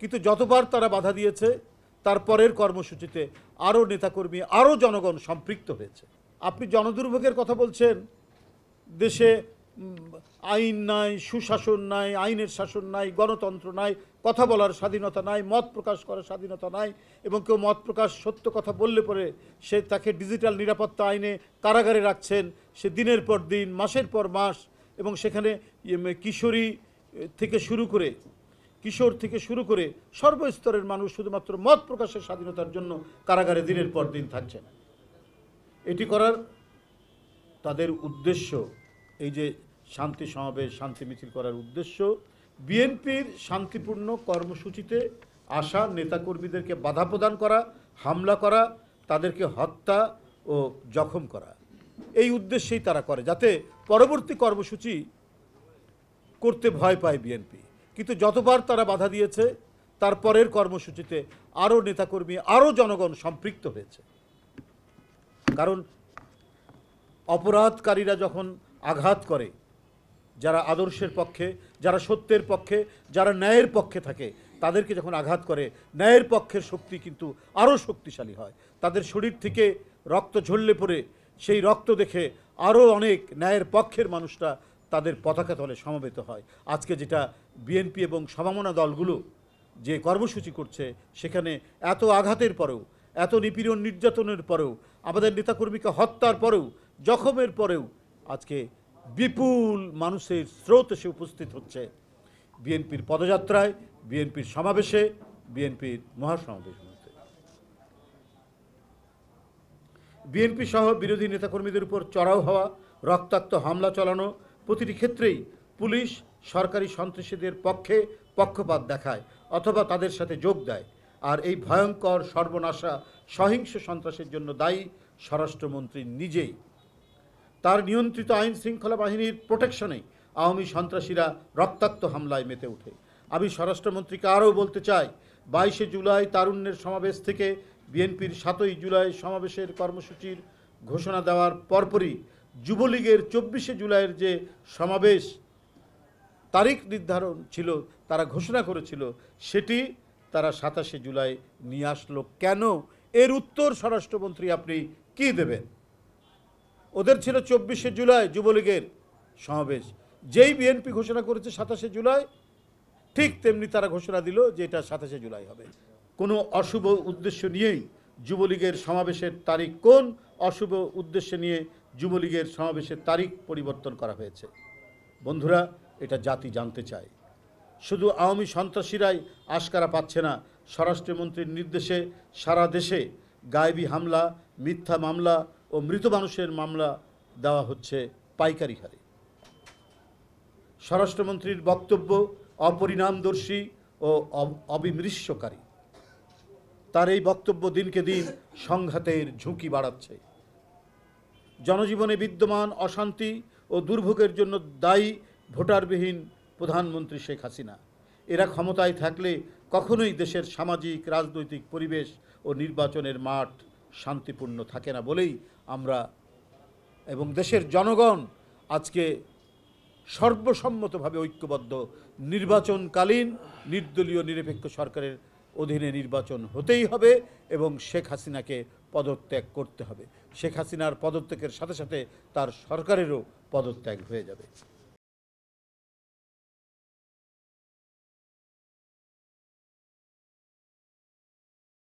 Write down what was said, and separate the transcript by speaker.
Speaker 1: কিন্তু যতবার তারা বাধা দিয়েছে তারপরের কর্মসূচিতে আরও নেতাকর্মী আরও জনগণ সম্পৃক্ত হয়েছে আপনি জনদুর্ভোগের কথা বলছেন দেশে আইন নাই সুশাসন নাই আইনের শাসন নাই গণতন্ত্র নাই কথা বলার স্বাধীনতা নাই মত প্রকাশ করার স্বাধীনতা নাই এবং কেউ মত প্রকাশ সত্য কথা বললে পরে সে তাকে ডিজিটাল নিরাপত্তা আইনে কারাগারে রাখছেন সে দিনের পর দিন মাসের পর মাস এবং সেখানে ইয়ে, কিশোরী থেকে শুরু করে কিশোর থেকে শুরু করে সর্বস্তরের মানুষ শুধুমাত্র মত প্রকাশের স্বাধীনতার জন্য কারাগারে দিনের পর দিন থাকছে না এটি করার তাদের উদ্দেশ্য এই যে শান্তি সমাবেশ শান্তি মিছিল করার উদ্দেশ্য বিএনপির শান্তিপূর্ণ কর্মসূচিতে আসা নেতাকর্মীদেরকে বাধা প্রদান করা হামলা করা তাদেরকে হত্যা ও জখম করা এই উদ্দেশ্যেই তারা করে যাতে পরবর্তী কর্মসূচি করতে ভয় পায় বিএনপি কিন্তু যতবার তারা বাধা দিয়েছে তার পরের কর্মসূচিতে আরও নেতাকর্মী আরও জনগণ সম্পৃক্ত হয়েছে কারণ অপরাধকারীরা যখন আঘাত করে যারা আদর্শের পক্ষে যারা সত্যের পক্ষে যারা ন্যায়ের পক্ষে থাকে তাদেরকে যখন আঘাত করে ন্যায়ের পক্ষের শক্তি কিন্তু আরও শক্তিশালী হয় তাদের শরীর থেকে রক্ত ঝরলে পড়ে সেই রক্ত দেখে আরও অনেক ন্যায়ের পক্ষের মানুষরা তাদের পতাকা তলে সমবেত হয় আজকে যেটা বিএনপি এবং সমামনা দলগুলো যে কর্মসূচি করছে সেখানে এত আঘাতের পরেও এত নিপীড়ন নির্যাতনের পরেও আমাদের নেতাকর্মীকে হত্যার পরেও জখমের পরেও আজকে বিপুল মানুষের স্রোত এসে উপস্থিত হচ্ছে বিএনপির পদযাত্রায় বিএনপির সমাবেশে বিএনপির মহাসমাবেশ বিএনপি সহ বিরোধী নেতাকর্মীদের উপর চড়াও হওয়া রক্তাক্ত হামলা চালানো প্রতিটি ক্ষেত্রেই পুলিশ সরকারি সন্ত্রাসীদের পক্ষে পক্ষপাত দেখায় অথবা তাদের সাথে যোগ দেয় আর এই ভয়ঙ্কর সর্বনাশা সহিংস সন্ত্রাসের জন্য দায়ী স্বরাষ্ট্রমন্ত্রী নিজেই তার নিয়ন্ত্রিত আইন শৃঙ্খলা বাহিনীর প্রোটেকশনে আওয়ামী সন্ত্রাসীরা রক্তাক্ত হামলায় মেতে ওঠে আমি স্বরাষ্ট্রমন্ত্রীকে আরও বলতে চাই বাইশে জুলাই তারুণ্যের সমাবেশ থেকে বিএনপির সাতই জুলাই সমাবেশের কর্মসূচির ঘোষণা দেওয়ার পরপরই যুবলীগের চব্বিশে জুলাইয়ের যে সমাবেশ তারিখ নির্ধারণ ছিল তারা ঘোষণা করেছিল সেটি তারা সাতাশে জুলাই নিয়ে আসলো কেন এর উত্তর স্বরাষ্ট্রমন্ত্রী আপনি কি দেবেন ওদের ছিল চব্বিশে জুলাই যুবলীগের সমাবেশ যেই বিএনপি ঘোষণা করেছে সাতাশে জুলাই ঠিক তেমনি তারা ঘোষণা দিল যে এটা সাতাশে জুলাই হবে কোনো অশুভ উদ্দেশ্য নিয়েই যুবলীগের সমাবেশের তারিখ কোন অশুভ উদ্দেশ্য নিয়ে যুবলীগের সমাবেশের তারিখ পরিবর্তন করা হয়েছে বন্ধুরা এটা জাতি জানতে চায় শুধু আওয়ামী সন্ত্রাসীরাই আশকারা পাচ্ছে না স্বরাষ্ট্রমন্ত্রীর নির্দেশে সারা দেশে গায়েবী হামলা মিথ্যা মামলা ও মৃত মানুষের মামলা দেওয়া হচ্ছে পাইকারি হারে স্বরাষ্ট্রমন্ত্রীর বক্তব্য অপরিণামদর্শী ও অবিমৃশ্যকারী তার এই বক্তব্য দিনকে দিন সংঘাতের ঝুঁকি বাড়াচ্ছে জনজীবনে বিদ্যমান অশান্তি ও দুর্ভোগের জন্য দায়ী ভোটারবিহীন প্রধানমন্ত্রী শেখ হাসিনা এরা ক্ষমতায় থাকলে কখনোই দেশের সামাজিক রাজনৈতিক পরিবেশ ও নির্বাচনের মাঠ শান্তিপূর্ণ থাকে না বলেই আমরা এবং দেশের জনগণ আজকে সর্বসম্মতভাবে ঐক্যবদ্ধ নির্বাচনকালীন নির্দলীয় নিরপেক্ষ সরকারের অধীনে নির্বাচন হতেই হবে এবং শেখ হাসিনাকে পদত্যাগ করতে হবে শেখ হাসিনার পদত্যাগের সাথে সাথে তার সরকারেরও পদত্যাগ হয়ে যাবে